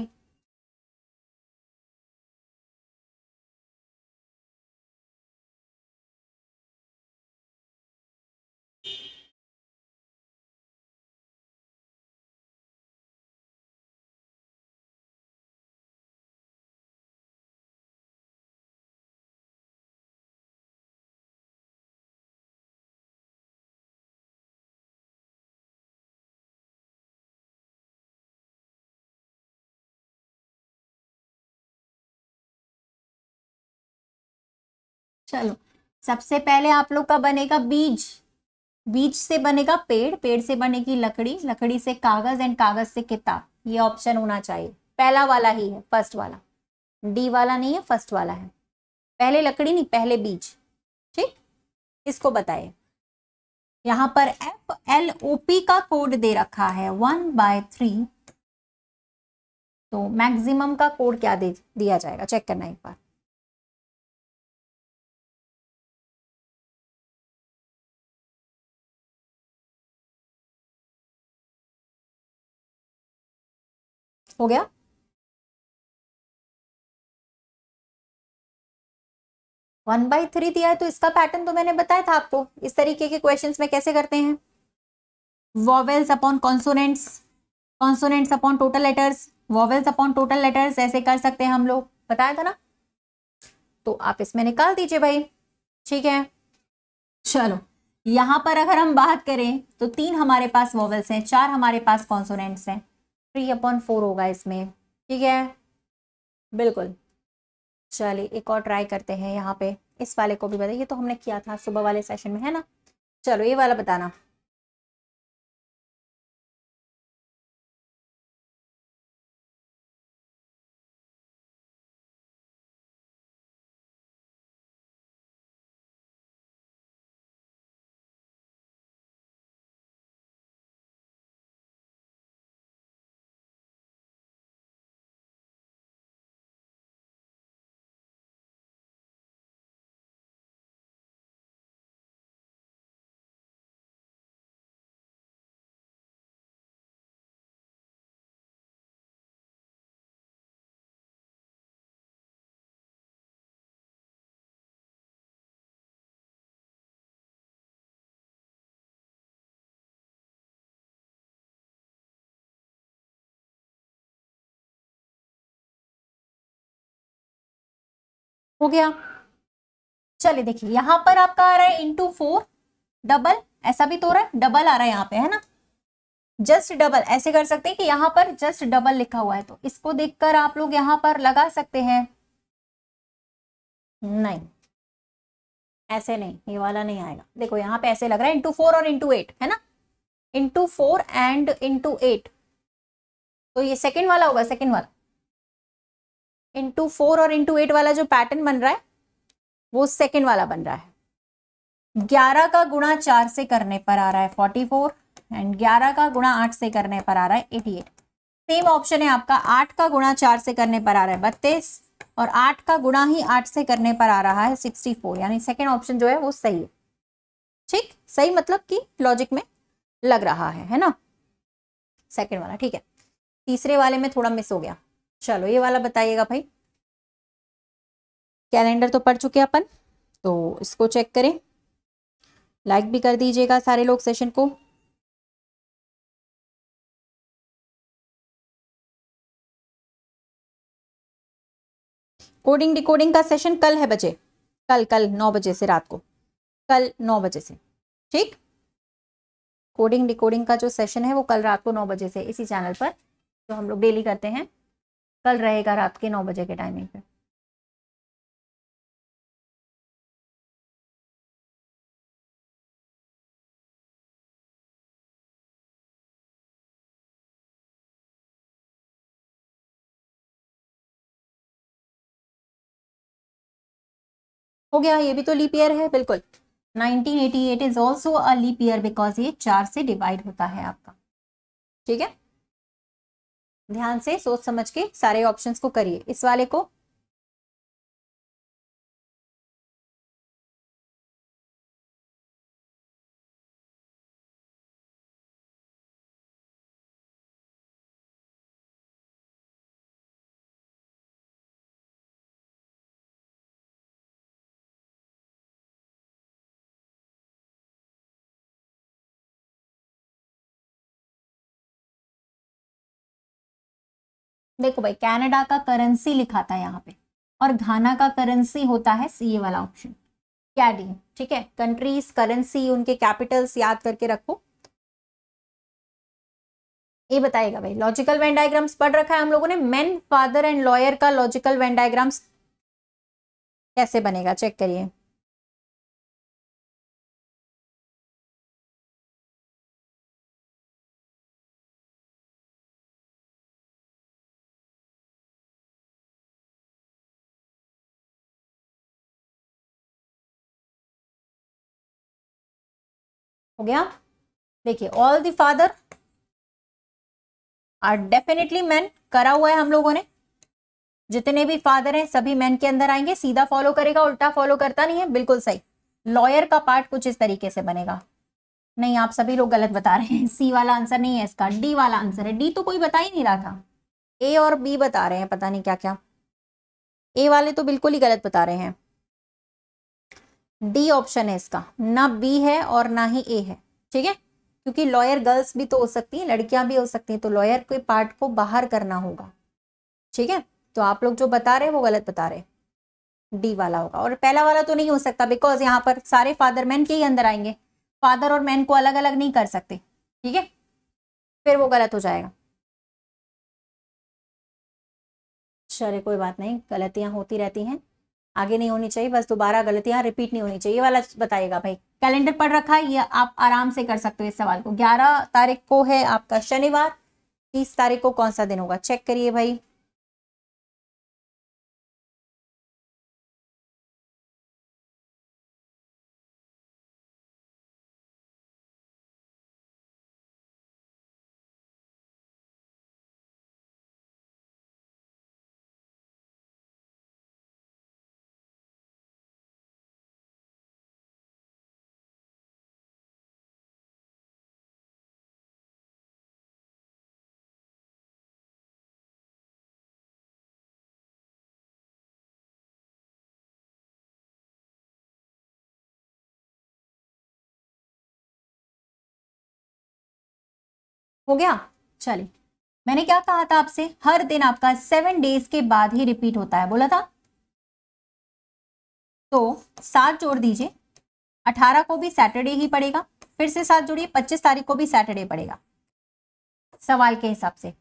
चलो सबसे पहले आप लोग का बनेगा बीज बीज से बनेगा पेड़ पेड़ से बनेगी लकड़ी लकड़ी से कागज एंड कागज से किताब ये ऑप्शन होना चाहिए पहला वाला ही है फर्स्ट वाला डी वाला नहीं है फर्स्ट वाला है पहले लकड़ी नहीं पहले बीज ठीक इसको बताइए यहाँ पर एफ एल ओ पी का कोड दे रखा है वन बाय थ्री तो मैक्सिमम का कोड क्या दे दिया जाएगा चेक करना एक बार हो गया वन बाई थ्री दिया है तो इसका पैटर्न तो मैंने बताया था आपको इस तरीके के क्वेश्चंस में कैसे करते हैं vowels upon consonants consonants upon total letters vowels upon total letters ऐसे कर सकते हैं हम लोग बताया था ना तो आप इसमें निकाल दीजिए भाई ठीक है चलो यहां पर अगर हम बात करें तो तीन हमारे पास वॉवेल्स हैं चार हमारे पास कॉन्सोनेंट्स हैं थ्री अपॉन फोर होगा इसमें ठीक है बिल्कुल चलिए एक और ट्राई करते हैं यहाँ पे इस वाले को भी बताइए तो हमने किया था सुबह वाले सेशन में है ना चलो ये वाला बताना हो गया चलिए देखिए यहां पर आपका आ रहा है इंटू फोर डबल ऐसा भी तो रहा है डबल आ रहा है यहाँ पे है ना जस्ट डबल ऐसे कर सकते हैं कि यहां पर जस्ट डबल लिखा हुआ है तो इसको देखकर आप लोग यहां पर लगा सकते हैं नहीं ऐसे नहीं ये वाला नहीं आएगा देखो यहाँ पे ऐसे लग रहा है इंटू फोर और इंटू एट है ना into four and into eight तो ये सेकेंड वाला होगा सेकेंड वाला इंटू फोर और इंटू एट वाला जो पैटर्न बन रहा है वो सेकेंड वाला बन रहा है ग्यारह का गुणा चार से करने पर आ रहा है फोर्टी फोर एंड ग्यारह का गुणा आठ से करने पर आ रहा है एटी एट सेम ऑप्शन है आपका आठ का गुणा चार से करने पर आ रहा है बत्तीस और आठ का गुणा ही आठ से करने पर आ रहा है सिक्सटी फोर यानी सेकेंड ऑप्शन जो है वो सही है ठीक सही मतलब कि लॉजिक में लग रहा है है ना सेकेंड वाला ठीक है तीसरे वाले में थोड़ा मिस हो गया चलो ये वाला बताइएगा भाई कैलेंडर तो पढ़ चुके अपन तो इसको चेक करें लाइक भी कर दीजिएगा सारे लोग सेशन को कोडिंग डिकोडिंग का सेशन कल है बचे कल कल नौ बजे से रात को कल नौ बजे से ठीक कोडिंग डिकोडिंग का जो सेशन है वो कल रात को नौ बजे से इसी चैनल पर जो हम लोग डेली करते हैं कल रहेगा रात के नौ बजे के टाइमिंग पे हो गया ये भी तो लीप ईयर है बिल्कुल 1988 is also a leap year because ये चार से डिवाइड होता है आपका ठीक है ध्यान से सोच समझ के सारे ऑप्शंस को करिए इस वाले को देखो भाई कनाडा का करेंसी लिखा था यहाँ पे और घाना का करेंसी होता है ए वाला ऑप्शन क्या डी ठीक है कंट्रीज करेंसी उनके कैपिटल्स याद करके रखो ये बताएगा भाई लॉजिकल वेन डायग्राम्स पढ़ रखा है हम लोगों ने मैन फादर एंड लॉयर का लॉजिकल वेन डायग्राम्स कैसे बनेगा चेक करिए हो गया देखिए all the father are definitely man करा हुआ है हम लोगों ने जितने भी फादर हैं सभी मैन के अंदर आएंगे सीधा फॉलो करेगा उल्टा फॉलो करता नहीं है बिल्कुल सही लॉयर का पार्ट कुछ इस तरीके से बनेगा नहीं आप सभी लोग गलत बता रहे हैं सी वाला आंसर नहीं है इसका डी वाला आंसर है डी तो कोई बता ही नहीं रहा था ए और बी बता रहे हैं पता नहीं क्या क्या ए वाले तो बिल्कुल ही गलत बता रहे हैं डी ऑप्शन है इसका ना बी है और ना ही ए है ठीक है क्योंकि लॉयर गर्ल्स भी तो हो सकती हैं लड़कियां भी हो सकती हैं तो लॉयर के पार्ट को बाहर करना होगा ठीक है तो आप लोग जो बता रहे हैं वो गलत बता रहे हैं डी वाला होगा और पहला वाला तो नहीं हो सकता बिकॉज यहाँ पर सारे फादर मैन के ही अंदर आएंगे फादर और मैन को अलग अलग नहीं कर सकते ठीक है फिर वो गलत हो जाएगा चले कोई बात नहीं गलतियां होती रहती हैं आगे नहीं होनी चाहिए बस दोबारा गलतियां रिपीट नहीं होनी चाहिए ये वाला बताइएगा भाई कैलेंडर पढ़ रखा है ये आप आराम से कर सकते हो इस सवाल को ग्यारह तारीख को है आपका शनिवार तीस तारीख को कौन सा दिन होगा चेक करिए भाई हो गया चलिए मैंने क्या कहा था आपसे हर दिन आपका सेवन डेज के बाद ही रिपीट होता है बोला था तो सात जोड़ दीजिए अठारह को भी सैटरडे ही पड़ेगा फिर से सात जोड़िए पच्चीस तारीख को भी सैटरडे पड़ेगा सवाल के हिसाब से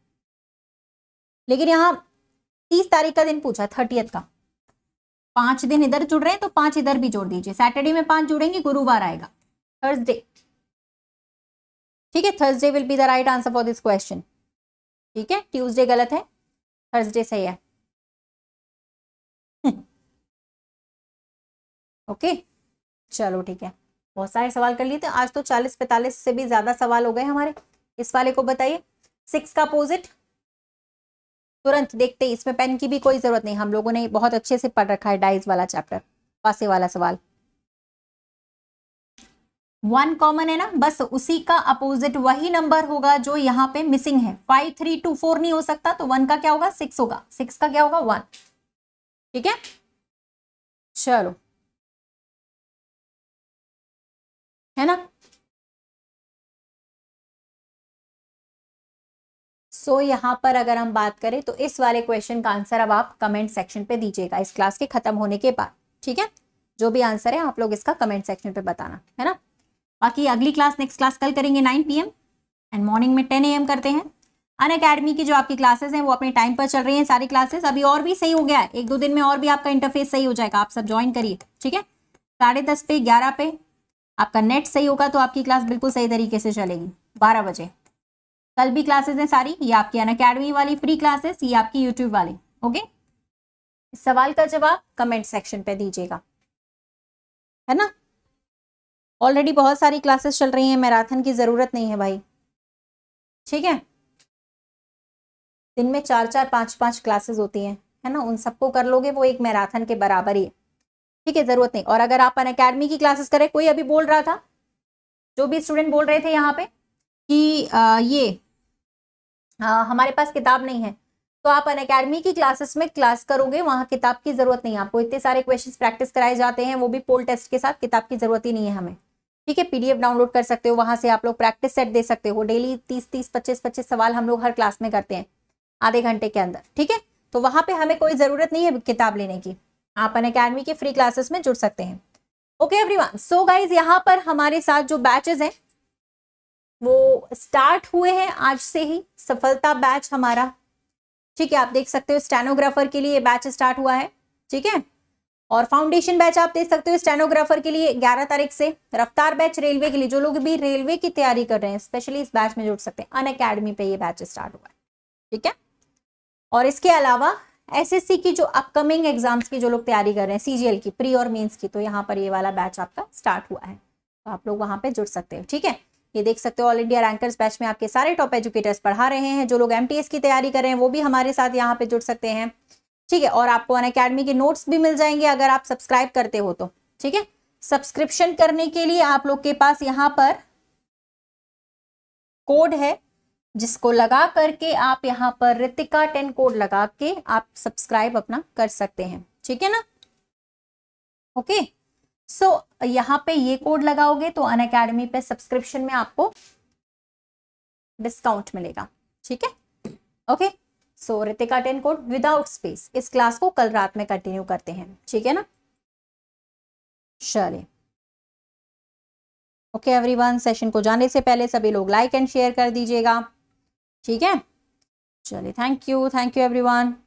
लेकिन यहाँ तीस तारीख का दिन पूछा थर्टियथ का पांच दिन इधर जुड़ रहे हैं तो पांच इधर भी जोड़ दीजिए सैटरडे में पांच जुड़ेंगे गुरुवार आएगा थर्सडे ठीक है Thursday will be the right answer for this question ठीक है ट्यूजडे गलत है थर्सडे सही है ओके okay? चलो ठीक है बहुत सारे सवाल कर लिए थे आज तो चालीस पैंतालीस से भी ज्यादा सवाल हो गए हमारे इस वाले को बताइए सिक्स का अपोजिट तुरंत देखते ही इसमें पेन की भी कोई जरूरत नहीं हम लोगों ने बहुत अच्छे से पढ़ रखा है डाइज वाला चैप्टर पासे वाला सवाल वन कॉमन है ना बस उसी का अपोजिट वही नंबर होगा जो यहाँ पे मिसिंग है फाइव थ्री टू फोर नहीं हो सकता तो वन का क्या होगा सिक्स होगा सिक्स का क्या होगा वन ठीक है चलो है ना सो so, यहां पर अगर हम बात करें तो इस वाले क्वेश्चन का आंसर अब आप कमेंट सेक्शन पे दीजिएगा इस क्लास के खत्म होने के बाद ठीक है जो भी आंसर है आप लोग इसका कमेंट सेक्शन पे बताना है ना बाकी अगली क्लास नेक्स्ट क्लास कल करेंगे नाइन पी एंड मॉर्निंग में टेन ए करते हैं अन अकेडमी की जो आपकी क्लासेस हैं वो अपने टाइम पर चल रही हैं सारी क्लासेस अभी और भी सही हो गया है एक दो दिन में और भी आपका इंटरफेस सही हो जाएगा आप सब ज्वाइन करिए ठीक है साढ़े दस पे ग्यारह पे आपका नेट सही होगा तो आपकी क्लास बिल्कुल सही तरीके से चलेगी बारह बजे कल भी क्लासेस हैं सारी ये आपकी अन अकेडमी वाली फ्री क्लासेस ये आपकी यूट्यूब वाली ओके इस सवाल का जवाब कमेंट सेक्शन पे दीजिएगा है ना ऑलरेडी बहुत सारी क्लासेस चल रही हैं मैराथन की ज़रूरत नहीं है भाई ठीक है दिन में चार चार पाँच पाँच क्लासेस होती हैं है ना उन सबको कर लोगे वो एक मैराथन के बराबर ही है ठीक है ज़रूरत नहीं और अगर आप अन अकेडमी की क्लासेस करें कोई अभी बोल रहा था जो भी स्टूडेंट बोल रहे थे यहाँ पे कि आ, ये आ, हमारे पास किताब नहीं है तो आप अन अकेडमी की क्लासेस में क्लास करोगे वहाँ किताब की ज़रूरत नहीं है आपको इतने सारे क्वेश्चन प्रैक्टिस कराए जाते हैं वो भी पोल टेस्ट के साथ किताब की ज़रूरत ही नहीं है हमें ठीक है पीडीएफ डाउनलोड कर सकते हो वहां से आप लोग प्रैक्टिस सेट दे सकते हो डेली तीस तीस पच्चीस पच्चीस सवाल हम लोग हर क्लास में करते हैं आधे घंटे के अंदर ठीक है तो वहां पे हमें कोई जरूरत नहीं है किताब लेने की आप अन अकेडमी के फ्री क्लासेस में जुड़ सकते हैं ओके एवरीवन सो गाइज यहाँ पर हमारे साथ जो बैचेस हैं वो स्टार्ट हुए हैं आज से ही सफलता बैच हमारा ठीक है आप देख सकते हो स्टेनोग्राफर के लिए बैच स्टार्ट हुआ है ठीक है और फाउंडेशन बैच आप देख सकते हो स्टेनोग्राफर के लिए 11 तारीख से रफ्तार बैच रेलवे के लिए जो लोग भी रेलवे की तैयारी कर रहे हैं स्पेशली इस बैच में जुड़ सकते हैं अन अकेडमी पे ये बैच स्टार्ट हुआ है ठीक है और इसके अलावा एसएससी की जो अपकमिंग एग्जाम्स की जो लोग तैयारी कर रहे हैं सीजीएल की प्री और मेन्स की तो यहाँ पर ये वाला बैच आपका स्टार्ट हुआ है तो आप लोग वहां पर जुड़ सकते हो ठीक है ये देख सकते हो ऑल इंडिया रैंकर्स बैच में आपके सारे टॉप एजुकेटर्स पढ़ा रहे हैं जो लोग एमटीएस की तैयारी कर रहे हैं वो भी हमारे साथ यहाँ पे जुड़ सकते हैं ठीक है और आपको अन अकेडमी के नोट्स भी मिल जाएंगे अगर आप सब्सक्राइब करते हो तो ठीक है सब्सक्रिप्शन करने के लिए आप लोग के पास यहाँ पर कोड है जिसको लगा करके आप यहाँ पर रितिका टेन कोड लगा के आप सब्सक्राइब अपना कर सकते हैं ठीक है ना ओके सो यहाँ पे ये कोड लगाओगे तो अन अकेडमी पे सब्सक्रिप्शन में आपको डिस्काउंट मिलेगा ठीक है okay so Ritika ten code without space इस क्लास को कल रात में कंटिन्यू करते हैं ठीक है ना चलिए ओके एवरीवन सेशन को जाने से पहले सभी लोग लाइक एंड शेयर कर दीजिएगा ठीक है चलिए thank you thank you everyone